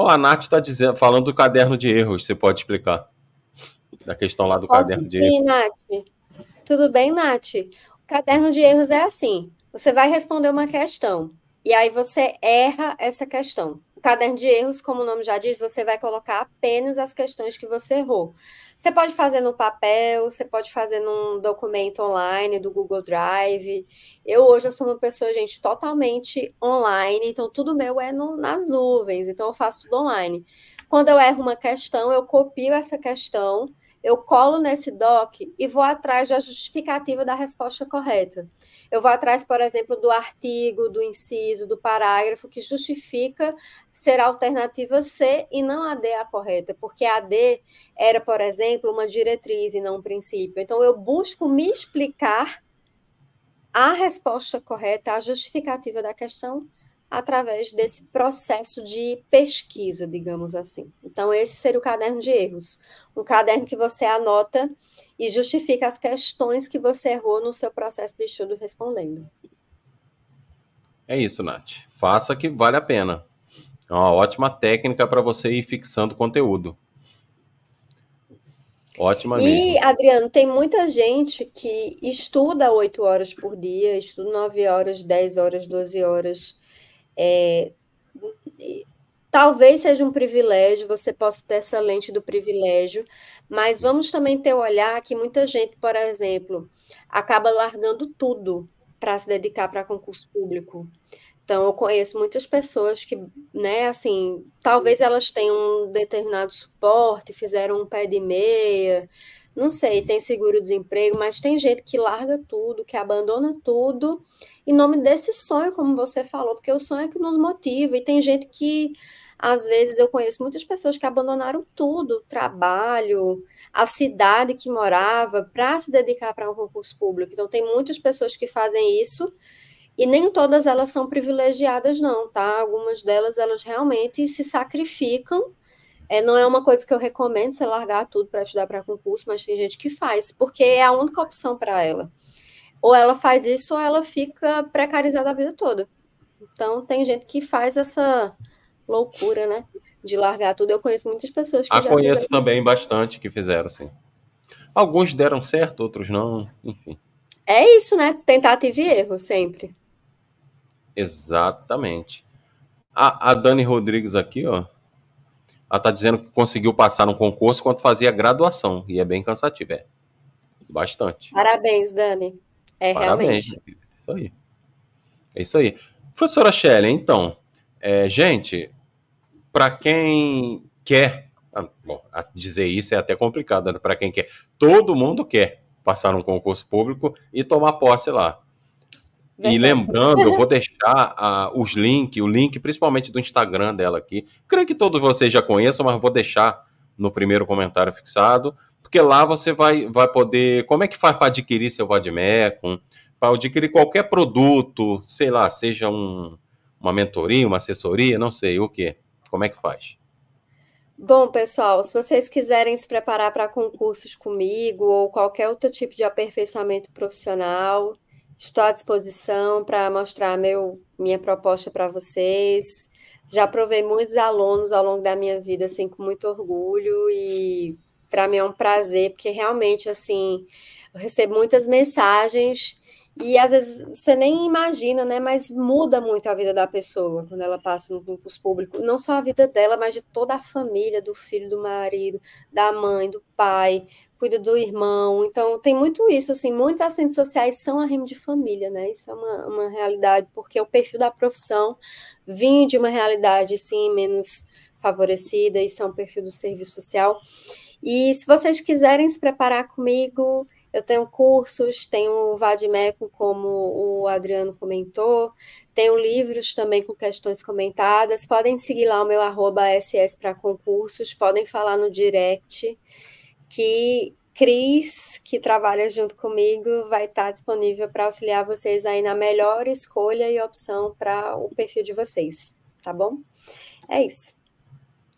Oh, a Nath está dizendo, falando do caderno de erros, você pode explicar? Da questão lá do Posso caderno sim, de erros. Nath. Tudo bem, Nath? O caderno de erros é assim: você vai responder uma questão, e aí você erra essa questão caderno de erros, como o nome já diz, você vai colocar apenas as questões que você errou. Você pode fazer no papel, você pode fazer num documento online do Google Drive. Eu hoje eu sou uma pessoa, gente, totalmente online, então tudo meu é no, nas nuvens, então eu faço tudo online. Quando eu erro uma questão, eu copio essa questão eu colo nesse doc e vou atrás da justificativa da resposta correta. Eu vou atrás, por exemplo, do artigo, do inciso, do parágrafo que justifica ser a alternativa C e não a D a correta, porque a D era, por exemplo, uma diretriz e não um princípio. Então, eu busco me explicar a resposta correta, a justificativa da questão através desse processo de pesquisa, digamos assim. Então, esse seria o caderno de erros. Um caderno que você anota e justifica as questões que você errou no seu processo de estudo respondendo. É isso, Nath. Faça que vale a pena. É uma ótima técnica para você ir fixando conteúdo. Ótima e, mesmo. Adriano, tem muita gente que estuda oito horas por dia, estuda nove horas, dez horas, doze horas, é, talvez seja um privilégio, você possa ter essa lente do privilégio, mas vamos também ter o olhar que muita gente, por exemplo, acaba largando tudo para se dedicar para concurso público. Então, eu conheço muitas pessoas que, né, assim, talvez elas tenham um determinado suporte, fizeram um pé de meia, não sei, tem seguro-desemprego, mas tem gente que larga tudo, que abandona tudo, em nome desse sonho, como você falou, porque o sonho é que nos motiva, e tem gente que, às vezes, eu conheço muitas pessoas que abandonaram tudo, trabalho, a cidade que morava, para se dedicar para um concurso público. Então, tem muitas pessoas que fazem isso, e nem todas elas são privilegiadas, não, tá? Algumas delas, elas realmente se sacrificam é, não é uma coisa que eu recomendo você largar tudo para estudar para concurso, mas tem gente que faz, porque é a única opção para ela. Ou ela faz isso, ou ela fica precarizada a vida toda. Então, tem gente que faz essa loucura, né? De largar tudo. Eu conheço muitas pessoas que ah, já conheço fizeram... também bastante que fizeram, sim. Alguns deram certo, outros não, enfim. É isso, né? Tentativa e erro, sempre. Exatamente. A, a Dani Rodrigues aqui, ó, ela está dizendo que conseguiu passar no concurso enquanto fazia graduação. E é bem cansativo, é. Bastante. Parabéns, Dani. É Parabéns, realmente. É isso aí. É isso aí. Professora Shelley, então, é, gente, para quem quer, ah, bom, dizer isso é até complicado, né? para quem quer, todo mundo quer passar num concurso público e tomar posse lá. Verdade. E lembrando, eu vou deixar uh, os links, o link principalmente do Instagram dela aqui. Creio que todos vocês já conheçam, mas vou deixar no primeiro comentário fixado, porque lá você vai, vai poder. Como é que faz para adquirir seu Vadmecum? Para adquirir qualquer produto, sei lá, seja um, uma mentoria, uma assessoria, não sei o que. Como é que faz? Bom, pessoal, se vocês quiserem se preparar para concursos comigo ou qualquer outro tipo de aperfeiçoamento profissional, Estou à disposição para mostrar meu, minha proposta para vocês. Já provei muitos alunos ao longo da minha vida, assim, com muito orgulho e para mim é um prazer, porque realmente, assim, eu recebo muitas mensagens e às vezes você nem imagina, né? Mas muda muito a vida da pessoa quando ela passa no concurso público. Não só a vida dela, mas de toda a família, do filho, do marido, da mãe, do pai, cuida do irmão. Então tem muito isso, assim, muitos assentos sociais são a rima de família, né? Isso é uma, uma realidade, porque o perfil da profissão vinha de uma realidade, sim, menos favorecida, isso é um perfil do serviço social. E se vocês quiserem se preparar comigo, eu tenho cursos, tenho o Vadmeco, como o Adriano comentou, tenho livros também com questões comentadas. Podem seguir lá o meu arroba SS para concursos, podem falar no direct que Cris, que trabalha junto comigo, vai estar disponível para auxiliar vocês aí na melhor escolha e opção para o perfil de vocês, tá bom? É isso.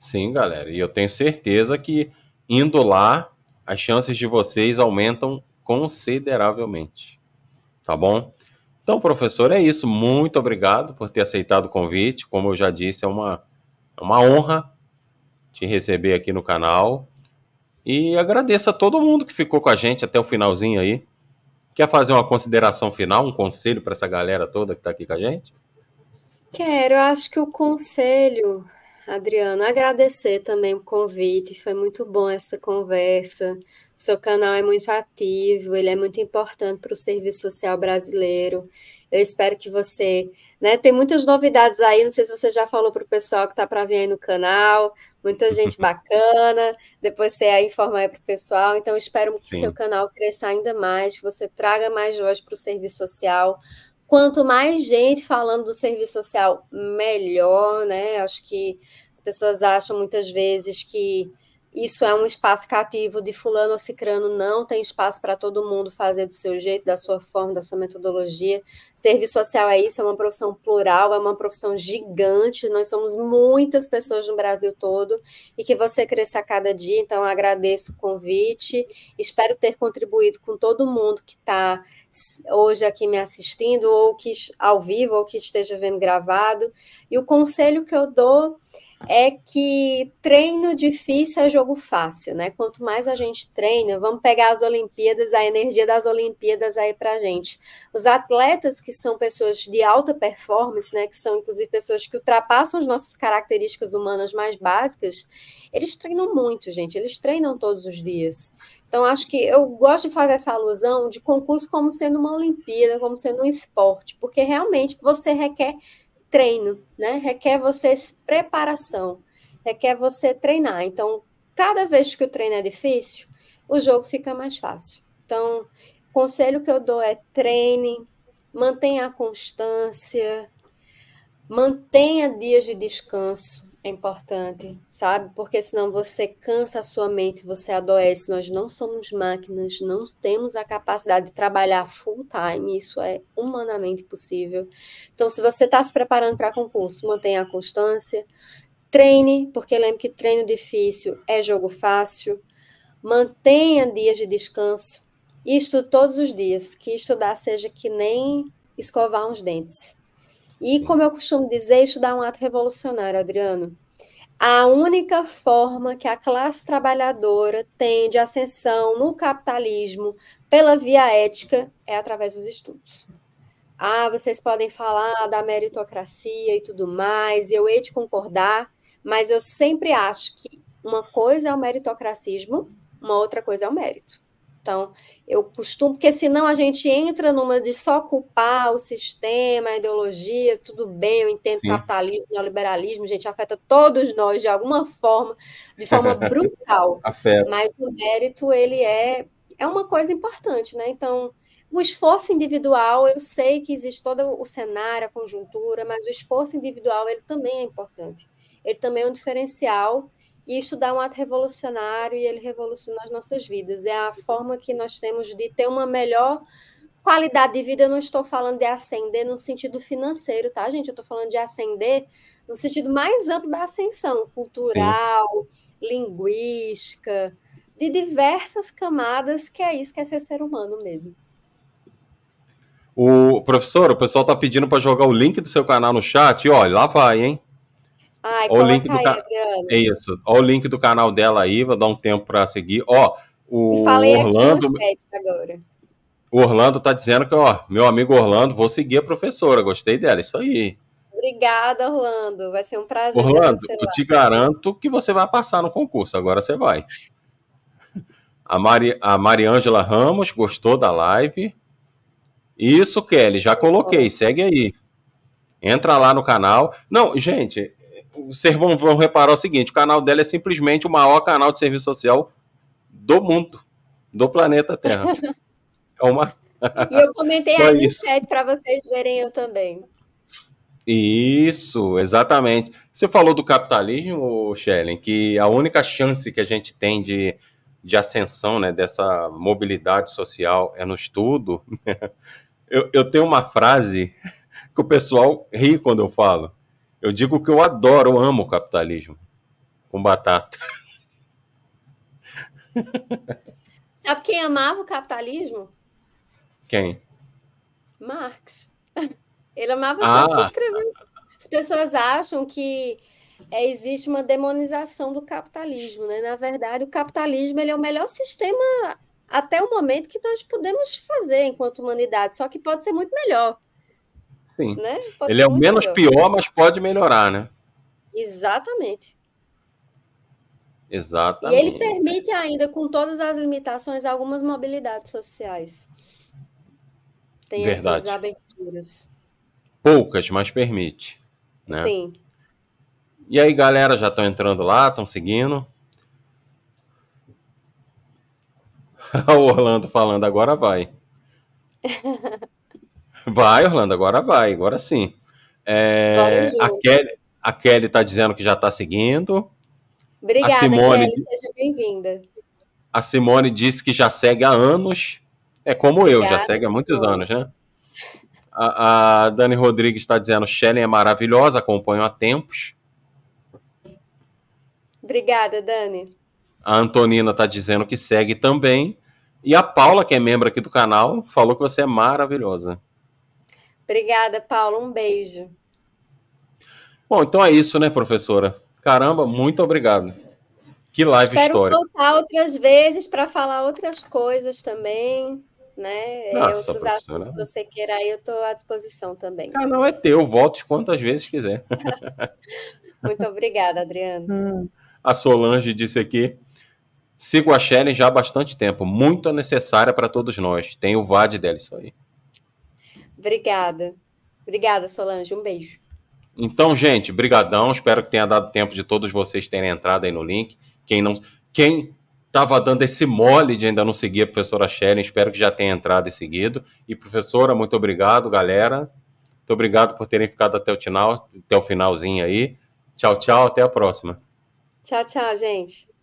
Sim, galera, e eu tenho certeza que indo lá as chances de vocês aumentam consideravelmente. Tá bom? Então, professor, é isso. Muito obrigado por ter aceitado o convite. Como eu já disse, é uma, é uma honra te receber aqui no canal. E agradeço a todo mundo que ficou com a gente até o finalzinho aí. Quer fazer uma consideração final, um conselho para essa galera toda que está aqui com a gente? Quero. Eu Acho que o conselho Adriana, agradecer também o convite, foi muito bom essa conversa. seu canal é muito ativo, ele é muito importante para o serviço social brasileiro. Eu espero que você. Né, tem muitas novidades aí, não sei se você já falou para o pessoal que está para vir aí no canal, muita gente bacana. Depois você aí informar aí para o pessoal. Então, espero que Sim. seu canal cresça ainda mais, que você traga mais voz para o serviço social, quanto mais gente falando do serviço social, melhor, né? Acho que as pessoas acham muitas vezes que isso é um espaço cativo de fulano ou cicrano, não tem espaço para todo mundo fazer do seu jeito, da sua forma, da sua metodologia. Serviço social é isso, é uma profissão plural, é uma profissão gigante, nós somos muitas pessoas no Brasil todo e que você cresça a cada dia, então agradeço o convite, espero ter contribuído com todo mundo que está hoje aqui me assistindo, ou que ao vivo, ou que esteja vendo gravado. E o conselho que eu dou é que treino difícil é jogo fácil, né? Quanto mais a gente treina, vamos pegar as Olimpíadas, a energia das Olimpíadas aí para gente. Os atletas que são pessoas de alta performance, né? Que são inclusive pessoas que ultrapassam as nossas características humanas mais básicas, eles treinam muito, gente. Eles treinam todos os dias. Então, acho que eu gosto de fazer essa alusão de concurso como sendo uma Olimpíada, como sendo um esporte, porque realmente você requer treino, né? Requer você preparação, requer você treinar. Então, cada vez que o treino é difícil, o jogo fica mais fácil. Então, o conselho que eu dou é treine, mantenha a constância, mantenha dias de descanso, é importante, sabe? Porque senão você cansa a sua mente, você adoece. Nós não somos máquinas, não temos a capacidade de trabalhar full time, isso é humanamente possível. Então, se você está se preparando para concurso, mantenha a constância, treine, porque lembre que treino difícil é jogo fácil, mantenha dias de descanso, e estude todos os dias, que estudar seja que nem escovar uns dentes. E, como eu costumo dizer, estudar dá um ato revolucionário, Adriano. A única forma que a classe trabalhadora tem de ascensão no capitalismo pela via ética é através dos estudos. Ah, vocês podem falar da meritocracia e tudo mais, e eu hei de concordar, mas eu sempre acho que uma coisa é o meritocracismo, uma outra coisa é o mérito. Então, eu costumo, porque senão a gente entra numa de só culpar o sistema, a ideologia, tudo bem, eu entendo Sim. capitalismo, neoliberalismo, gente, afeta todos nós de alguma forma, de forma brutal. Afeta. Mas o mérito, ele é, é uma coisa importante, né? Então, o esforço individual, eu sei que existe todo o cenário, a conjuntura, mas o esforço individual, ele também é importante. Ele também é um diferencial e estudar um ato revolucionário e ele revoluciona as nossas vidas. É a forma que nós temos de ter uma melhor qualidade de vida. Eu não estou falando de ascender no sentido financeiro, tá, gente? Eu estou falando de ascender no sentido mais amplo da ascensão cultural, Sim. linguística, de diversas camadas, que é isso que é ser ser humano mesmo. O professor, o pessoal está pedindo para jogar o link do seu canal no chat. E olha, lá vai, hein? Ai, o link do aí, É isso. Olha o link do canal dela aí, vou dar um tempo para seguir. Ó, o e falei Orlando. O Orlando tá dizendo que, ó, meu amigo Orlando, vou seguir a professora, gostei dela, isso aí. Obrigada, Orlando. Vai ser um prazer. Orlando, eu te garanto que você vai passar no concurso. Agora você vai. A, Mari, a Mariângela Ramos gostou da live. Isso, Kelly, já coloquei. Segue aí. Entra lá no canal. Não, gente, vocês vão, vão reparar o seguinte: o canal dela é simplesmente o maior canal de serviço social do mundo, do planeta Terra. É uma. E eu comentei aí no chat para vocês verem eu também. Isso, exatamente. Você falou do capitalismo, Shellen, que a única chance que a gente tem de, de ascensão né, dessa mobilidade social é no estudo. Eu, eu tenho uma frase que o pessoal ri quando eu falo. Eu digo que eu adoro, eu amo o capitalismo com batata. Sabe quem amava o capitalismo? Quem? Marx. Ele amava ah. tanto que escreveu. As pessoas acham que é, existe uma demonização do capitalismo, né? Na verdade, o capitalismo ele é o melhor sistema até o momento que nós podemos fazer enquanto humanidade, só que pode ser muito melhor. Sim. Né? Ele é o menos pior, mas pode melhorar, né? Exatamente. Exatamente. E ele permite ainda, com todas as limitações, algumas mobilidades sociais. Tem Verdade. essas aberturas. Poucas, mas permite. Né? Sim. E aí, galera, já estão entrando lá, estão seguindo. o Orlando falando, agora vai. Vai, Orlando, agora vai, agora sim. É, a, Kelly, a Kelly tá dizendo que já está seguindo. Obrigada, Simone, Kelly, seja bem-vinda. A Simone disse que já segue há anos. É como Obrigada, eu, já segue há muitos anos, né? A, a Dani Rodrigues está dizendo: Shelley é maravilhosa, acompanho há tempos. Obrigada, Dani. A Antonina está dizendo que segue também. E a Paula, que é membro aqui do canal, falou que você é maravilhosa. Obrigada, Paulo. Um beijo. Bom, então é isso, né, professora? Caramba, muito obrigado. Que live Espero histórica. Espero voltar outras vezes para falar outras coisas também, né? É Nossa, Outros assuntos que você queira, eu estou à disposição também. Ah, o canal é teu, volte quantas vezes quiser. muito obrigada, Adriano. Hum. A Solange disse aqui, sigo a Sharon já há bastante tempo, muito necessária para todos nós. Tem o VAD dela isso aí. Obrigada. Obrigada, Solange. Um beijo. Então, gente, brigadão. Espero que tenha dado tempo de todos vocês terem entrado aí no link. Quem não, quem estava dando esse mole de ainda não seguir a professora Sharon, espero que já tenha entrado e seguido. E professora, muito obrigado, galera. Muito obrigado por terem ficado até o final, até o finalzinho aí. Tchau, tchau, até a próxima. Tchau, tchau, gente.